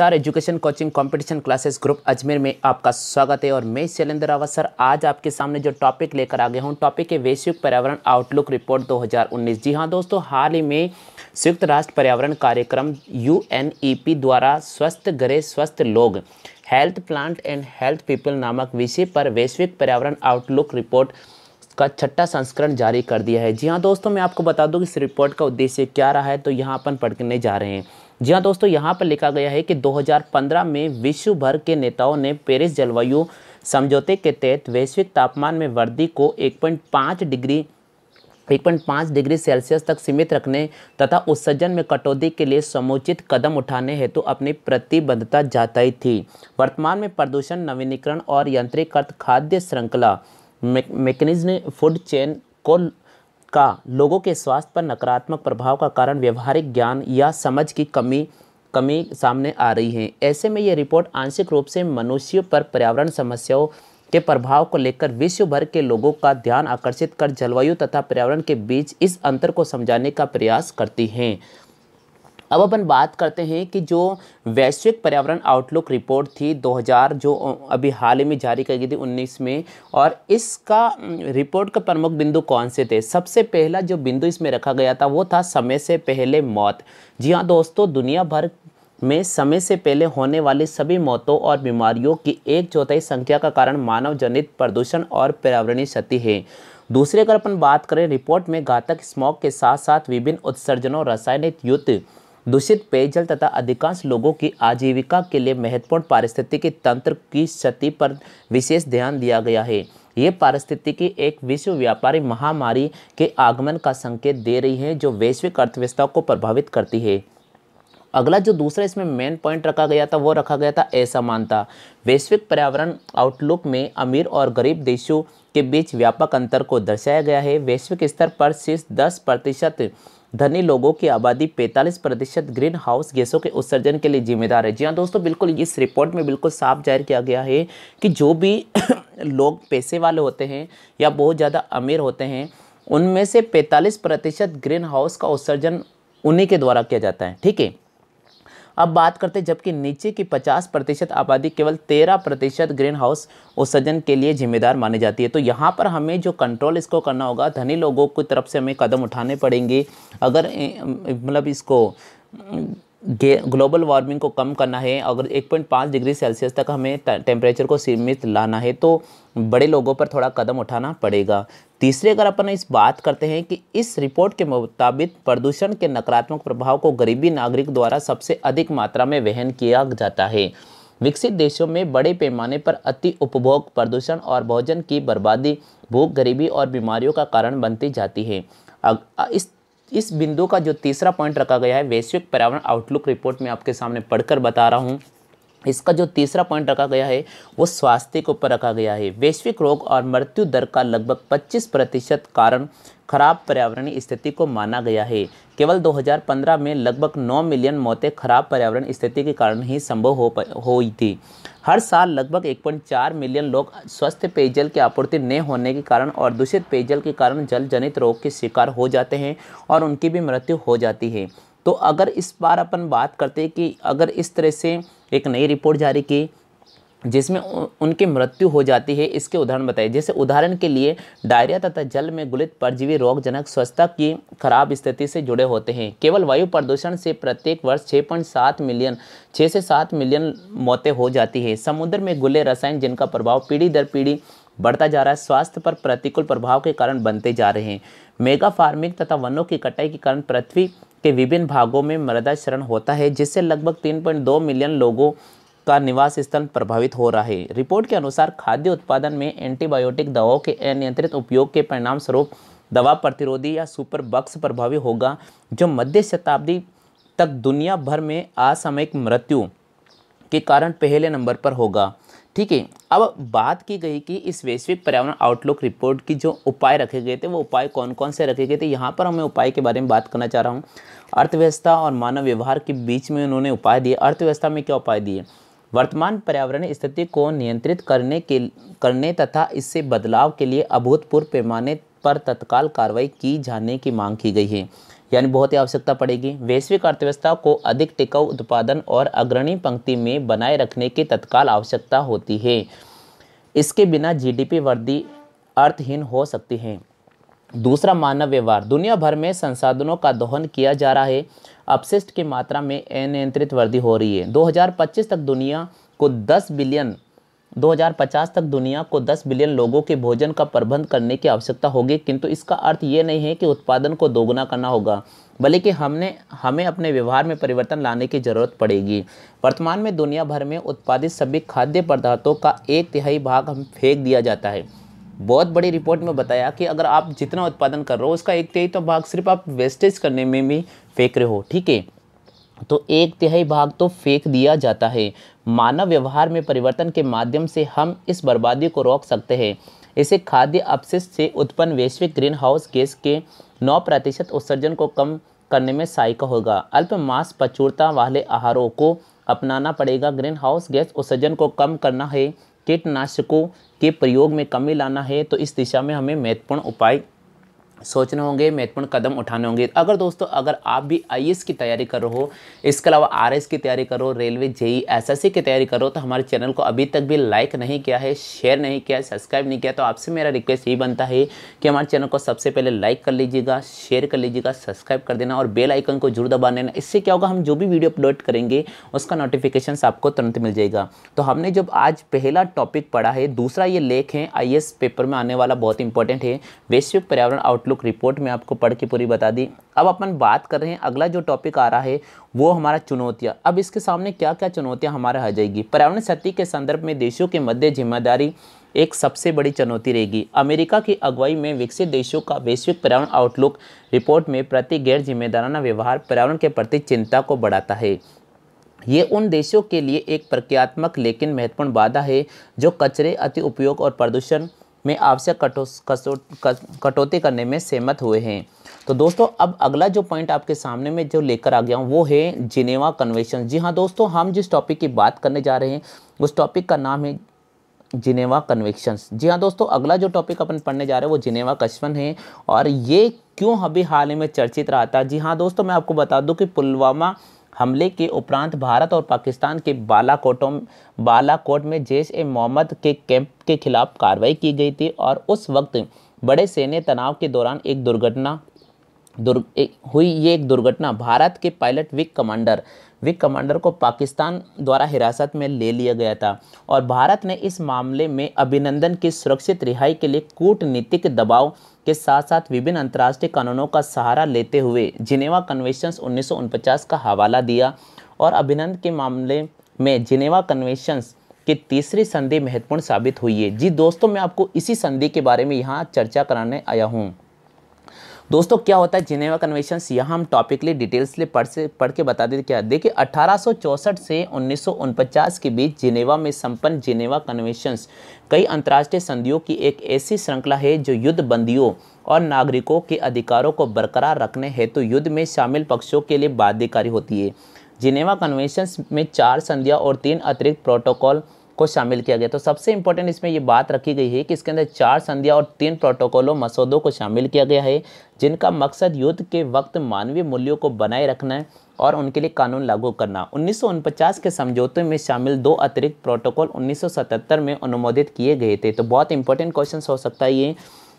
sir education coaching competition classes group Ajmer में आपका स्वागत है और मैं शैलेंद्र रावत सर आज आपके सामने जो टॉपिक लेकर आ गया हूँ टॉपिक है वैश्विक पर्यावरण आउटलुक रिपोर्ट 2019 जी हाँ दोस्तों हाल ही में संयुक्त राष्ट्र पर्यावरण कार्यक्रम यू e द्वारा स्वस्थ घरे स्वस्थ लोग health plant and health people नामक विषय पर वैश्विक पर्यावरण आउटलुक रिपोर्ट का छठा संस्करण जारी कर दिया है जी हाँ दोस्तों मैं आपको बता दूँ कि इस रिपोर्ट का उद्देश्य क्या रहा है तो यहाँ अपन पढ़ने जा रहे हैं जी हाँ दोस्तों यहाँ पर लिखा गया है कि 2015 में विश्व भर के नेताओं ने पेरिस जलवायु समझौते के तहत वैश्विक तापमान में वृद्धि को 1.5 डिग्री 1.5 डिग्री सेल्सियस तक सीमित रखने तथा उत्सर्जन में कटौती के लिए समुचित कदम उठाने हेतु तो अपनी प्रतिबद्धता जताई थी वर्तमान में प्रदूषण नवीनीकरण और यंत्रीकृत खाद्य श्रृंखला मैकेनिज्म फूड चेन को का लोगों के स्वास्थ्य पर नकारात्मक प्रभाव का कारण व्यवहारिक ज्ञान या समझ की कमी कमी सामने आ रही है ऐसे में ये रिपोर्ट आंशिक रूप से मनुष्यों पर पर्यावरण समस्याओं के प्रभाव को लेकर विश्व भर के लोगों का ध्यान आकर्षित कर जलवायु तथा पर्यावरण के बीच इस अंतर को समझाने का प्रयास करती हैं अब अपन बात करते हैं कि जो वैश्विक पर्यावरण आउटलुक रिपोर्ट थी 2000 जो अभी हाल ही में जारी की गई थी 19 में और इसका रिपोर्ट का प्रमुख बिंदु कौन से थे सबसे पहला जो बिंदु इसमें रखा गया था वो था समय से पहले मौत जी हाँ दोस्तों दुनिया भर में समय से पहले होने वाली सभी मौतों और बीमारियों की एक चौथाई संख्या का कारण मानव जनित प्रदूषण और पर्यावरणीय क्षति है दूसरे अगर अपन बात करें रिपोर्ट में घातक स्मॉग के साथ साथ विभिन्न उत्सर्जनों रासायनिक युद्ध दूषित पेयजल तथा अधिकांश लोगों की आजीविका के लिए महत्वपूर्ण पारिस्थितिकी तंत्र की क्षति पर विशेष ध्यान दिया गया है ये पारिस्थितिकी एक विश्व व्यापारी महामारी के आगमन का संकेत दे रही है जो वैश्विक अर्थव्यवस्था को प्रभावित करती है अगला जो दूसरा इसमें मेन पॉइंट रखा गया था वो रखा गया था असमानता वैश्विक पर्यावरण आउटलुक में अमीर और गरीब देशों के बीच व्यापक अंतर को दर्शाया गया है वैश्विक स्तर पर शीर्ष दस प्रतिशत धनी लोगों की आबादी 45 प्रतिशत ग्रीन हाउस गैसों के उत्सर्जन के लिए जिम्मेदार है जी हाँ दोस्तों बिल्कुल इस रिपोर्ट में बिल्कुल साफ जाहिर किया गया है कि जो भी लोग पैसे वाले होते हैं या बहुत ज़्यादा अमीर होते हैं उनमें से 45 प्रतिशत ग्रीन हाउस का उत्सर्जन उन्हीं के द्वारा किया जाता है ठीक है अब बात करते जबकि नीचे की 50 प्रतिशत आबादी केवल 13 प्रतिशत ग्रीन हाउस उत्सर्जन के लिए जिम्मेदार मानी जाती है तो यहाँ पर हमें जो कंट्रोल इसको करना होगा धनी लोगों की तरफ से हमें कदम उठाने पड़ेंगे अगर मतलब इसको ग्लोबल वार्मिंग को कम करना है अगर 1.5 डिग्री सेल्सियस तक हमें टेम्परेचर को सीमित लाना है तो बड़े लोगों पर थोड़ा कदम उठाना पड़ेगा तीसरे अगर अपन इस बात करते हैं कि इस रिपोर्ट के मुताबिक प्रदूषण के नकारात्मक प्रभाव को गरीबी नागरिक द्वारा सबसे अधिक मात्रा में वहन किया जाता है विकसित देशों में बड़े पैमाने पर अति उपभोग प्रदूषण और भोजन की बर्बादी भूख गरीबी और बीमारियों का कारण बनती जाती है इस इस बिंदु का जो तीसरा पॉइंट रखा गया है वैश्विक पर्यावरण आउटलुक रिपोर्ट में आपके सामने पढ़कर बता रहा हूँ इसका जो तीसरा पॉइंट रखा गया है वो स्वास्थ्य के ऊपर रखा गया है वैश्विक रोग और मृत्यु दर का लगभग 25 प्रतिशत कारण खराब पर्यावरणीय स्थिति को माना गया है केवल 2015 में लगभग 9 मिलियन मौतें खराब पर्यावरण स्थिति के कारण ही संभव हो हुई थी हर साल लगभग 1.4 मिलियन लोग स्वस्थ पेयजल की आपूर्ति न होने के कारण और दूषित पेयजल के कारण जल जनित रोग के शिकार हो जाते हैं और उनकी भी मृत्यु हो जाती है तो अगर इस बार अपन बात करते हैं कि अगर इस तरह से एक नई रिपोर्ट जारी की जिसमें उनकी मृत्यु हो जाती है इसके उदाहरण बताए जैसे उदाहरण के लिए डायरिया तथा जल में गुलित परजीवी रोगजनक स्वच्छता की खराब स्थिति से जुड़े होते हैं केवल वायु प्रदूषण से प्रत्येक वर्ष 6.7 मिलियन 6 से 7 मिलियन मौतें हो जाती है समुद्र में गुले रसायन जिनका प्रभाव पीढ़ी दर पीढ़ी बढ़ता जा रहा है स्वास्थ्य पर प्रतिकूल प्रभाव के कारण बनते जा रहे हैं मेगा फार्मिंग तथा वनों की कटाई के कारण पृथ्वी के विभिन्न भागों में मृदा क्षरण होता है जिससे लगभग 3.2 मिलियन लोगों का निवास स्थल प्रभावित हो रहा है रिपोर्ट के अनुसार खाद्य उत्पादन में एंटीबायोटिक दवाओं के अनियंत्रित उपयोग के परिणाम स्वरूप दवा प्रतिरोधी या सुपर बक्स प्रभावी होगा जो मध्य शताब्दी तक दुनिया भर में असामयिक मृत्यु के कारण पहले नंबर पर होगा ठीक है अब बात की गई कि इस वैश्विक पर्यावरण आउटलुक रिपोर्ट की जो उपाय रखे गए थे वो उपाय कौन कौन से रखे गए थे यहाँ पर हमें उपाय के बारे में बात करना चाह रहा हूँ अर्थव्यवस्था और मानव व्यवहार के बीच में उन्होंने उपाय दिए अर्थव्यवस्था में क्या उपाय दिए वर्तमान पर्यावरण स्थिति को नियंत्रित करने के करने तथा इससे बदलाव के लिए अभूतपूर्व पैमाने पर तत्काल कार्रवाई की जाने की मांग की गई है यानी बहुत ही आवश्यकता पड़ेगी वैश्विक अर्थव्यवस्था को अधिक टिकाऊ उत्पादन और अग्रणी पंक्ति में बनाए रखने की तत्काल आवश्यकता होती है इसके बिना जीडीपी वृद्धि अर्थहीन हो सकती है दूसरा मानव व्यवहार दुनिया भर में संसाधनों का दोहन किया जा रहा है अपशिष्ट की मात्रा में अनियंत्रित वृद्धि हो रही है 2025 तक दुनिया को 10 बिलियन 2050 तक दुनिया को 10 बिलियन लोगों के भोजन का प्रबंध करने की आवश्यकता होगी किंतु इसका अर्थ ये नहीं है कि उत्पादन को दोगुना करना होगा बल्कि हमने हमें अपने व्यवहार में परिवर्तन लाने की ज़रूरत पड़ेगी वर्तमान में दुनिया भर में उत्पादित सभी खाद्य पदार्थों का एक तिहाई भाग हम फेंक दिया जाता है बहुत बड़ी रिपोर्ट में बताया कि अगर आप जितना उत्पादन कर रहे हो उसका एक तिहाई तो भाग सिर्फ आप वेस्टेज करने में भी फेंक रहे हो ठीक है तो एक तिहाई भाग तो फेंक दिया जाता है मानव व्यवहार में परिवर्तन के माध्यम से हम इस बर्बादी को रोक सकते हैं इसे खाद्य अपशिष्ट से उत्पन्न वैश्विक ग्रीन हाउस गैस के 9 प्रतिशत उत्सर्जन को कम करने में सहायक होगा अल्प मास प्रचुरता वाले आहारों को अपनाना पड़ेगा ग्रीन हाउस गैस उत्सर्जन को कम करना है कीटनाशकों के प्रयोग में कमी लाना है तो इस दिशा में हमें महत्वपूर्ण उपाय सोचने होंगे महत्वपूर्ण कदम उठाने होंगे अगर दोस्तों अगर आप भी आई की तैयारी कर रहे हो इसके अलावा आर की तैयारी करो रेलवे जेई एस e की तैयारी करो तो हमारे चैनल को अभी तक भी लाइक नहीं किया है शेयर नहीं किया है सब्सक्राइब नहीं किया तो आपसे मेरा रिक्वेस्ट यही बनता है कि हमारे चैनल को सबसे पहले लाइक कर लीजिएगा शेयर कर लीजिएगा सब्सक्राइब कर देना और बेल आइकन को जरूर दबा देना इससे क्या होगा हम जो भी वीडियो अपलोड करेंगे उसका नोटिफिकेशन आपको तुरंत मिल जाएगा तो हमने जब आज पहला टॉपिक पढ़ा है दूसरा ये लेख है आई पेपर में आने वाला बहुत इंपॉर्टेंट है वैश्विक पर्यावरण आउटलुक आउटलुक रिपोर्ट में आपको पढ़ के पूरी बता दी अब अपन बात कर रहे हैं अगला जो टॉपिक आ रहा है वो हमारा चुनौतियाँ अब इसके सामने क्या क्या चुनौतियाँ हमारे आ जाएगी पर्यावरण क्षति के संदर्भ में देशों के मध्य जिम्मेदारी एक सबसे बड़ी चुनौती रहेगी अमेरिका की अगुवाई में विकसित देशों का वैश्विक पर्यावरण आउटलुक रिपोर्ट में प्रति गैर जिम्मेदाराना व्यवहार पर्यावरण के प्रति चिंता को बढ़ाता है ये उन देशों के लिए एक प्रक्रियात्मक लेकिन महत्वपूर्ण बाधा है जो कचरे अति उपयोग और प्रदूषण में आवश्यक कटो कसो कटौती करने में सहमत हुए हैं तो दोस्तों अब अगला जो पॉइंट आपके सामने में जो लेकर आ गया हूँ वो है जिनेवा कन्वेंशन जी हाँ दोस्तों हम जिस टॉपिक की बात करने जा रहे हैं उस टॉपिक का नाम है जिनेवा कन्वेक्शन जी हाँ दोस्तों अगला जो टॉपिक अपन पढ़ने जा रहे हैं वो जिनेवा कश्मन है और ये क्यों अभी हाल ही में चर्चित रहा था जी हाँ दोस्तों मैं आपको बता दूँ कि पुलवामा हमले के उपरांत भारत और पाकिस्तान के बालाकोटों बालाकोट में जैश ए मोहम्मद के कैंप के खिलाफ कार्रवाई की गई थी और उस वक्त बड़े सैन्य तनाव के दौरान एक दुर्घटना दुर् हुई ये एक दुर्घटना भारत के pilot wing commander wing commander को पाकिस्तान द्वारा हिरासत में ले लिया गया था और भारत ने इस मामले में अभिनंदन की सुरक्षित रिहाई के लिए कूटनीतिक दबाव के साथ साथ विभिन्न अंतर्राष्ट्रीय कानूनों का सहारा लेते हुए जिनेवा कन्वेंशंस उन्नीस का हवाला दिया और अभिनंदन के मामले में जिनेवा कन्वेंशंस की तीसरी संधि महत्वपूर्ण साबित हुई है जी दोस्तों मैं आपको इसी संधि के बारे में यहाँ चर्चा कराने आया हूँ दोस्तों क्या होता है जिनेवा कन्वेंशन यहाँ हम टॉपिकली डिटेल्स ले पढ़ से पढ़ के बता दें क्या देखिए अठारह से उन्नीस के बीच जिनेवा में संपन्न जिनेवा कन्वेंशन कई अंतर्राष्ट्रीय संधियों की एक ऐसी श्रृंखला है जो युद्ध बंदियों और नागरिकों के अधिकारों को बरकरार रखने हेतु तो युद्ध में शामिल पक्षों के लिए बाध्यकारी होती है जिनेवा कन्वेंशन में चार संधियाँ और तीन अतिरिक्त प्रोटोकॉल को शामिल किया गया तो सबसे इंपॉर्टेंट इसमें ये बात रखी गई है कि इसके अंदर चार संध्या और तीन प्रोटोकॉलों मसौदों को शामिल किया गया है जिनका मकसद युद्ध के वक्त मानवीय मूल्यों को बनाए रखना है और उनके लिए कानून लागू करना उन्नीस के समझौते में शामिल दो अतिरिक्त प्रोटोकॉल 1977 में अनुमोदित किए गए थे तो बहुत इंपॉर्टेंट क्वेश्चन हो सकता है ये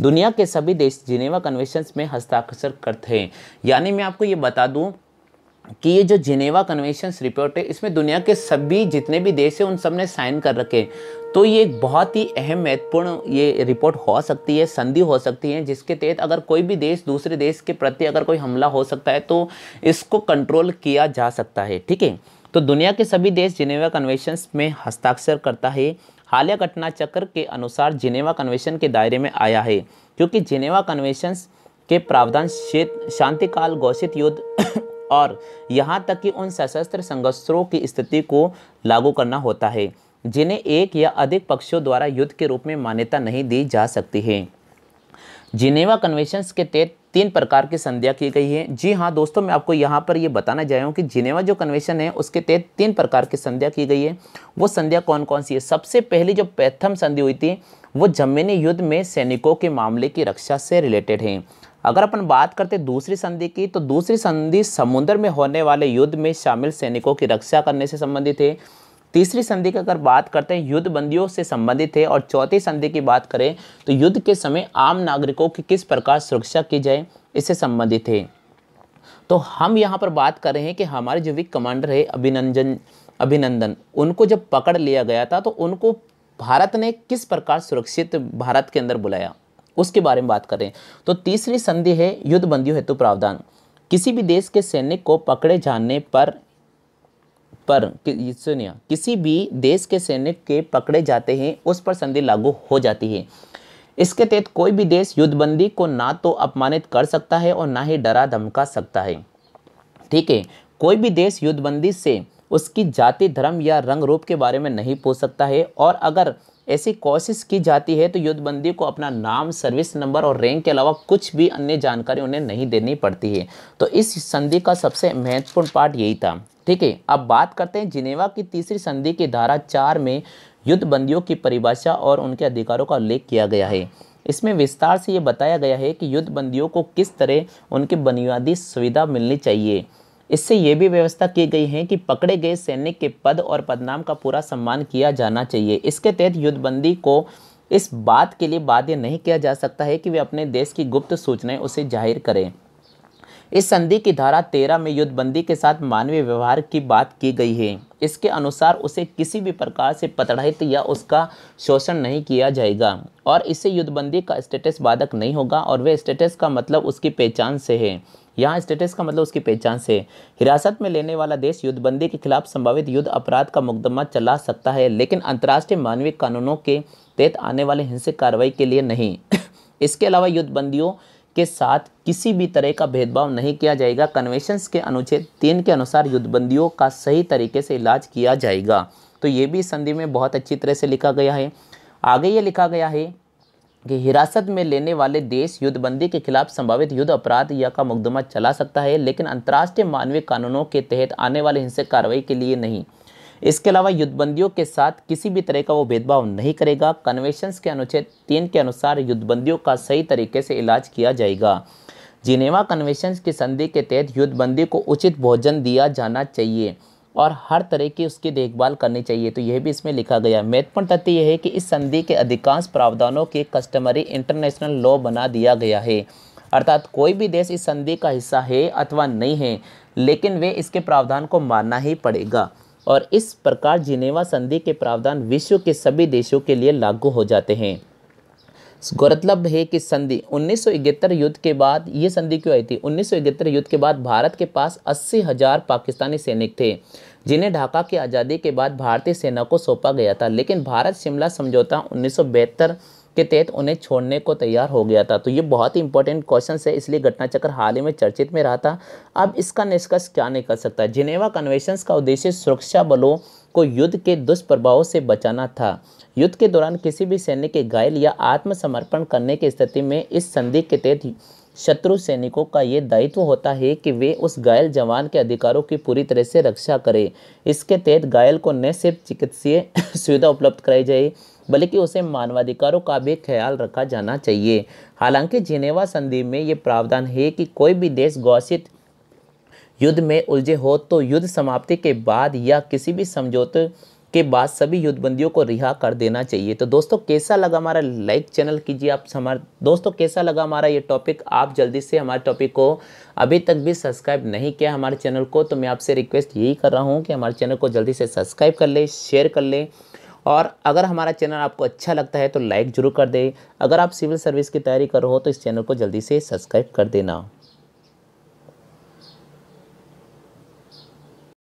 दुनिया के सभी देश जिनेवा कन्वेंशन में हस्ताक्षर करते हैं यानी मैं आपको ये बता दूँ कि ये जो जिनेवा कन्वेंशन रिपोर्ट है इसमें दुनिया के सभी जितने भी देश हैं उन सब ने साइन कर रखे हैं तो ये एक बहुत ही अहम महत्वपूर्ण ये रिपोर्ट हो सकती है संधि हो सकती है जिसके तहत अगर कोई भी देश दूसरे देश के प्रति अगर कोई हमला हो सकता है तो इसको कंट्रोल किया जा सकता है ठीक है तो दुनिया के सभी देश जिनेवा कन्वेंशन में हस्ताक्षर करता है हालिया घटना चक्र के अनुसार जिनेवा कन्वेंशन के दायरे में आया है क्योंकि जिनेवा कन्वेंशन के प्रावधान शांतिकाल घोषित युद्ध और यहाँ तक कि उन सशस्त्र संघर्षों की स्थिति को लागू करना होता है जिन्हें एक या अधिक पक्षों द्वारा युद्ध के रूप में मान्यता नहीं दी जा सकती है जिनेवा कन्वेंशंस के तहत तीन प्रकार की संध्या की गई है जी हाँ दोस्तों मैं आपको यहाँ पर ये बताना चाहूँ कि जिनेवा जो कन्वेंशन है उसके तहत तीन प्रकार की संध्या की गई है वो संध्या कौन कौन सी है सबसे पहली जो प्रथम संधि हुई थी वो जमीनी युद्ध में सैनिकों के मामले की रक्षा से रिलेटेड है अगर अपन बात करते दूसरी संधि की तो दूसरी संधि समुद्र में होने वाले युद्ध में शामिल सैनिकों की रक्षा करने से संबंधित है तीसरी संधि की अगर बात करते हैं युद्ध बंदियों से संबंधित है और चौथी संधि की बात करें तो युद्ध के समय आम नागरिकों की किस प्रकार सुरक्षा की जाए इससे संबंधित है तो हम यहाँ पर बात कर रहे हैं कि हमारे जो विक कमांडर है अभिनंदन अभिनंदन उनको जब पकड़ लिया गया था तो उनको भारत ने किस प्रकार सुरक्षित भारत के अंदर बुलाया उसके बारे में बात करें तो तीसरी संधि है युद्ध बंदियों हेतु प्रावधान किसी भी देश के सैनिक को पकड़े जाने पर पर कि, सुनिए किसी भी देश के सैनिक के पकड़े जाते हैं उस पर संधि लागू हो जाती है इसके तहत कोई भी देश युद्धबंदी को ना तो अपमानित कर सकता है और ना ही डरा धमका सकता है ठीक है कोई भी देश युद्धबंदी से उसकी जाति धर्म या रंग रूप के बारे में नहीं पूछ सकता है और अगर ऐसी कोशिश की जाती है तो युद्धबंदी को अपना नाम सर्विस नंबर और रैंक के अलावा कुछ भी अन्य जानकारी उन्हें नहीं देनी पड़ती है तो इस संधि का सबसे महत्वपूर्ण पार्ट यही था ठीक है अब बात करते हैं जिनेवा की तीसरी संधि की धारा चार में युद्धबंदियों की परिभाषा और उनके अधिकारों का उल्लेख किया गया है इसमें विस्तार से ये बताया गया है कि युद्धबंदियों को किस तरह उनकी बुनियादी सुविधा मिलनी चाहिए इससे ये भी व्यवस्था की गई है कि पकड़े गए सैनिक के पद और पदनाम का पूरा सम्मान किया जाना चाहिए इसके तहत युद्धबंदी को इस बात के लिए बाध्य नहीं किया जा सकता है कि वे अपने देश की गुप्त सूचनाएं उसे जाहिर करें इस संधि की धारा तेरह में युद्धबंदी के साथ मानवीय व्यवहार की बात की गई है इसके अनुसार उसे किसी भी प्रकार से पतड़ित या उसका शोषण नहीं किया जाएगा और इसे युद्धबंदी का स्टेटस बाधक नहीं होगा और वे स्टेटस का मतलब उसकी पहचान से है यहाँ स्टेटस का मतलब उसकी पहचान से हिरासत में लेने वाला देश युद्धबंदी के खिलाफ संभावित युद्ध अपराध का मुकदमा चला सकता है लेकिन अंतर्राष्ट्रीय मानवीय कानूनों के तहत आने वाले हिंसक कार्रवाई के लिए नहीं इसके अलावा युद्धबंदियों के साथ किसी भी तरह का भेदभाव नहीं किया जाएगा कन्वेशन के अनुच्छेद तीन के अनुसार युद्धबंदियों का सही तरीके से इलाज किया जाएगा तो ये भी संधि में बहुत अच्छी तरह से लिखा गया है आगे ये लिखा गया है कि हिरासत में लेने वाले देश युद्धबंदी के खिलाफ संभावित युद्ध अपराध या का मुकदमा चला सकता है लेकिन अंतर्राष्ट्रीय मानवीय कानूनों के तहत आने वाले हिंसक कार्रवाई के लिए नहीं इसके अलावा युद्धबंदियों के साथ किसी भी तरह का वो भेदभाव नहीं करेगा कन्वेशंस के अनुच्छेद तीन के अनुसार युद्धबंदियों का सही तरीके से इलाज किया जाएगा जिनेवा कन्वेशन की संधि के तहत युद्धबंदी को उचित भोजन दिया जाना चाहिए और हर तरह की उसकी देखभाल करनी चाहिए तो यह भी इसमें लिखा गया महत्वपूर्ण तथ्य यह है कि इस संधि के अधिकांश प्रावधानों के कस्टमरी इंटरनेशनल लॉ बना दिया गया है अर्थात कोई भी देश इस संधि का हिस्सा है अथवा नहीं है लेकिन वे इसके प्रावधान को मानना ही पड़ेगा और इस प्रकार जिनेवा संधि के प्रावधान विश्व के सभी देशों के लिए लागू हो जाते हैं गौरतलब है कि संधि 1971 युद्ध के बाद ये संधि क्यों आई थी 1971 युद्ध के बाद भारत के पास अस्सी हज़ार पाकिस्तानी सैनिक थे जिन्हें ढाका की आज़ादी के बाद भारतीय सेना को सौंपा गया था लेकिन भारत शिमला समझौता उन्नीस के तहत उन्हें छोड़ने को तैयार हो गया था तो ये बहुत ही इंपॉर्टेंट क्वेश्चन है इसलिए घटना चक्र हाल ही में चर्चित में रहा था अब इसका निष्कर्ष क्या निकल सकता है जिनेवा कन्वेंशन का उद्देश्य सुरक्षा बलों को युद्ध के दुष्प्रभावों से बचाना था युद्ध के दौरान किसी भी सैनिक के घायल या आत्मसमर्पण करने की स्थिति में इस संधि के तहत शत्रु सैनिकों का ये दायित्व होता है कि वे उस घायल जवान के अधिकारों की पूरी तरह से रक्षा करें इसके तहत घायल को न सिर्फ चिकित्सीय सुविधा उपलब्ध कराई जाए बल्कि उसे मानवाधिकारों का भी ख्याल रखा जाना चाहिए हालांकि जिनेवा संधि में ये प्रावधान है कि कोई भी देश घोषित युद्ध में उलझे हो तो युद्ध समाप्ति के बाद या किसी भी समझौते के बाद सभी युद्धबंदियों को रिहा कर देना चाहिए तो दोस्तों कैसा लगा हमारा लाइक चैनल कीजिए आप हमारे दोस्तों कैसा लगा हमारा ये टॉपिक आप जल्दी से हमारे टॉपिक को अभी तक भी सब्सक्राइब नहीं किया हमारे चैनल को तो मैं आपसे रिक्वेस्ट यही कर रहा हूँ कि हमारे चैनल को जल्दी से सब्सक्राइब कर लें शेयर कर लें और अगर हमारा चैनल आपको अच्छा लगता है तो लाइक ज़रूर कर दें अगर आप सिविल सर्विस की तैयारी करो हो तो इस चैनल को जल्दी से सब्सक्राइब कर देना